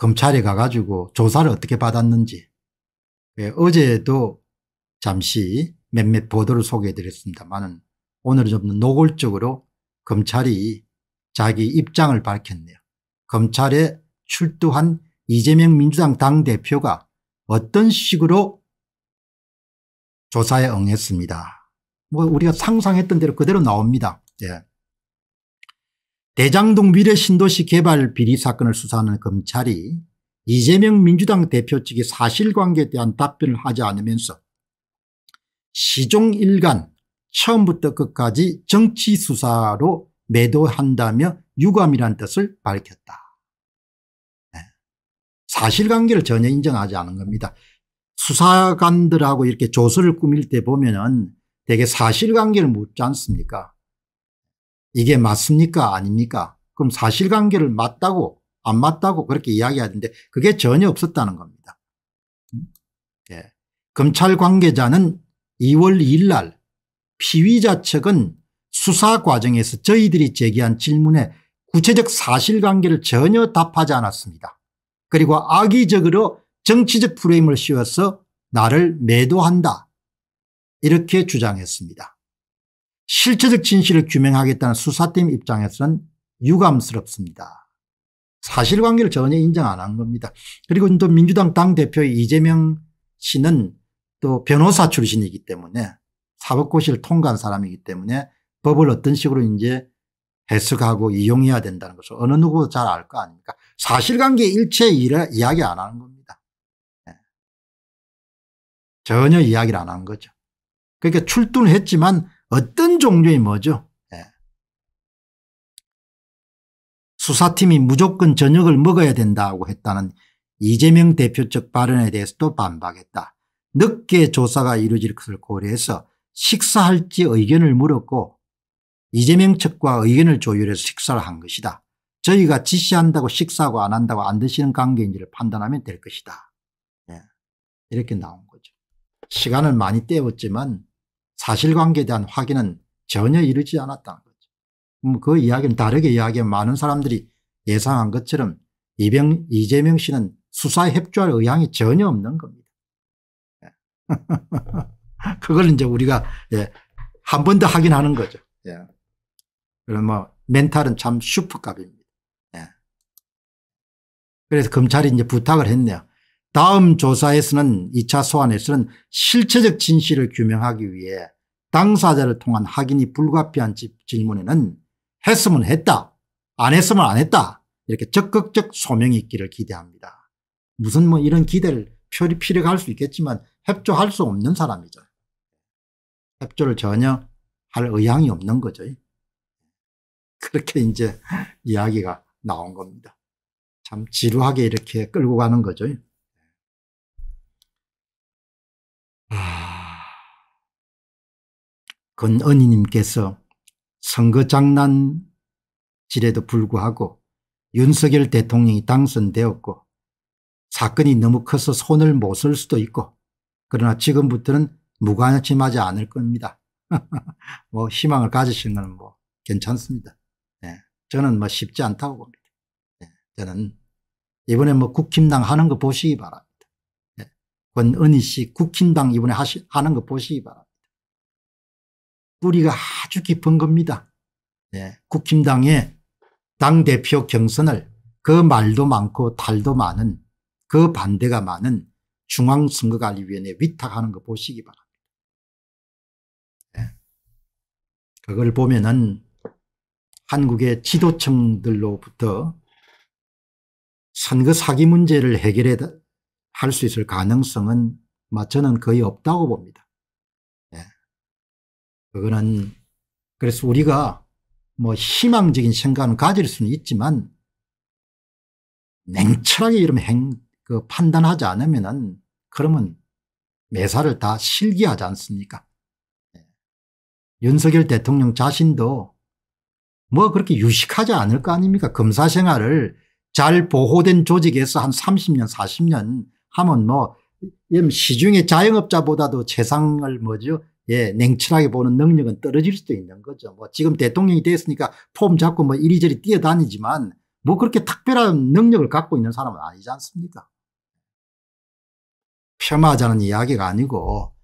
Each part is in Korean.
검찰에 가가지고 조사를 어떻게 받았는지 예, 어제도 잠시 몇몇 보도를 소개해 드렸습니다만은 오늘은 좀 노골적으로 검찰이 자기 입장을 밝혔네요. 검찰에 출두한 이재명 민주당 당대표가 어떤 식으로 조사에 응했습니다. 뭐 우리가 상상했던 대로 그대로 나옵니다. 예. 대장동 미래신도시 개발 비리 사건을 수사하는 검찰이 이재명 민주당 대표 측이 사실관계에 대한 답변을 하지 않으면서 시종일관 처음부터 끝까지 정치 수사로 매도한다며 유감이란 뜻을 밝혔다. 네. 사실관계를 전혀 인정하지 않은 겁니다. 수사관들하고 이렇게 조서를 꾸밀 때 보면 은 되게 사실관계를 묻지 않습니까 이게 맞습니까 아닙니까 그럼 사실관계를 맞다고 안 맞다고 그렇게 이야기하는데 그게 전혀 없었다는 겁니다. 음? 예. 검찰 관계자는 2월 2일 날 피의자 측은 수사 과정에서 저희들이 제기한 질문에 구체적 사실관계를 전혀 답하지 않았습니다. 그리고 악의적으로 정치적 프레임을 씌워서 나를 매도한다 이렇게 주장했습니다. 실체적 진실을 규명하겠다는 수사팀 입장에서는 유감스럽습니다. 사실관계를 전혀 인정 안 한 겁니다. 그리고 또 민주당 당대표 이재명 씨는 또 변호사 출신이기 때문에 사법고시를 통과한 사람이기 때문에 법을 어떤 식으로 이제 해석하고 이용해야 된다는 것을 어느 누구도 잘 알 거 아닙니까 사실관계 일체 이야기 안 하는 겁니다. 네. 전혀 이야기를 안 한 거죠. 그러니까 출두는 했지만 어떤 종류의 뭐죠? 예. 수사팀이 무조건 저녁을 먹어야 된다고 했다는 이재명 대표적 발언에 대해서도 반박했다. 늦게 조사가 이루어질 것을 고려해서 식사할지 의견을 물었고 이재명 측과 의견을 조율해서 식사를 한 것이다. 저희가 지시한다고 식사하고 안 한다고 안 드시는 관계인지를 판단하면 될 것이다. 예. 이렇게 나온 거죠. 시간을 많이 때웠지만 사실관계에 대한 확인은 전혀 이루지 않았다는 거죠. 그 이야기는 다르게 이야기하면 많은 사람들이 예상한 것처럼 이병, 이재명 씨는 수사에 협조할 의향이 전혀 없는 겁니다. 예. 그걸 이제 우리가 예, 한번 더 확인하는 거죠. 예. 그럼 뭐 멘탈은 참 슈퍼값입니다. 예. 그래서 검찰이 이제 부탁을 했네요. 다음 조사에서는 2차 소환에서는 실체적 진실을 규명하기 위해 당사자를 통한 확인이 불가피한 질문에는 했으면 했다 안 했으면 안 했다 이렇게 적극적 소명이 있기를 기대합니다. 무슨 뭐 이런 기대를 피력할 수 있겠지만 협조할 수 없는 사람이죠. 협조를 전혀 할 의향이 없는 거죠. 그렇게 이제 이야기가 나온 겁니다. 참 지루하게 이렇게 끌고 가는 거죠. 건언니님께서 선거 장난질에도 불구하고 윤석열 대통령이 당선되었고 사건이 너무 커서 손을 못 쓸 수도 있고 그러나 지금부터는 무관심하지 않을 겁니다. 뭐 희망을 가지신거는뭐 괜찮습니다. 네. 저는 뭐 쉽지 않다고 봅니다. 네. 저는 이번에 뭐 국힘당 하는 거 보시기 바랍니다. 권은희 씨 국힘당 이번에 하시, 하는 거 보시기 바랍니다. 뿌리가 아주 깊은 겁니다. 네. 국힘당의 당대표 경선을 그 말도 많고 탈도 많은 그 반대가 많은 중앙선거관리위원회 위탁하는 거 보시기 바랍니다. 네. 그걸 보면은 한국의 지도층들로부터 선거 사기 문제를 해결해 할수 있을 가능성은 저는 거의 없다고 봅니다. 예. 그거는 그래서 우리가 뭐 희망적인 생각은 가질 수는 있지만 냉철하게 이런 행, 그 판단하지 않으면은 그러면 매사를 다 실기하지 않습니까? 예. 윤석열 대통령 자신도 뭐 그렇게 유식하지 않을 거 아닙니까? 검사 생활을 잘 보호된 조직에서 한 30년, 40년 하면 뭐 시중의 자영업자보다도 재상을 뭐죠 예, 냉철하게 보는 능력은 떨어질 수도 있는 거죠. 뭐 지금 대통령이 됐으니까 폼 잡고 뭐 이리저리 뛰어다니지만 뭐 그렇게 특별한 능력을 갖고 있는 사람은 아니지 않습니까? 폄하자는 이야기가 아니고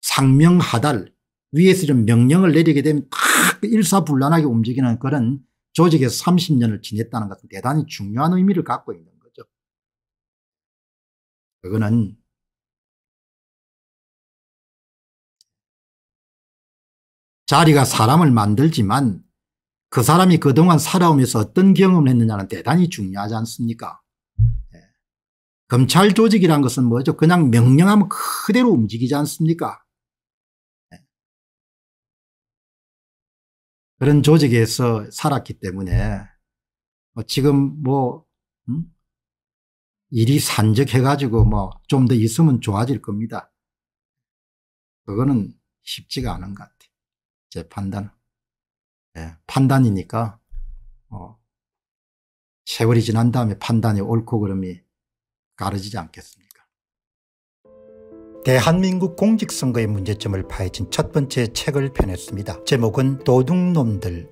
상명하달 위에서 좀 명령을 내리게 되면 탁 일사불란하게 움직이는 그런 조직에서 30년을 지냈다는 것은 대단히 중요한 의미를 갖고 있는 그거는 자리가 사람을 만들지만 그 사람이 그동안 살아오면서 어떤 경험을 했느냐는 대단히 중요하지 않습니까? 예. 검찰 조직이란 것은 뭐죠? 그냥 명령하면 그대로 움직이지 않습니까? 예. 그런 조직에서 살았기 때문에 뭐 지금 뭐 음? 일이 산적해가지고 뭐 좀 더 있으면 좋아질 겁니다. 그거는 쉽지가 않은 것 같아요. 제 판단은. 네, 판단이니까, 어, 세월이 지난 다음에 판단이 옳고 그름이 가르지지 않겠습니까? 대한민국 공직선거의 문제점을 파헤친 첫 번째 책을 펴냈습니다. 제목은 도둑놈들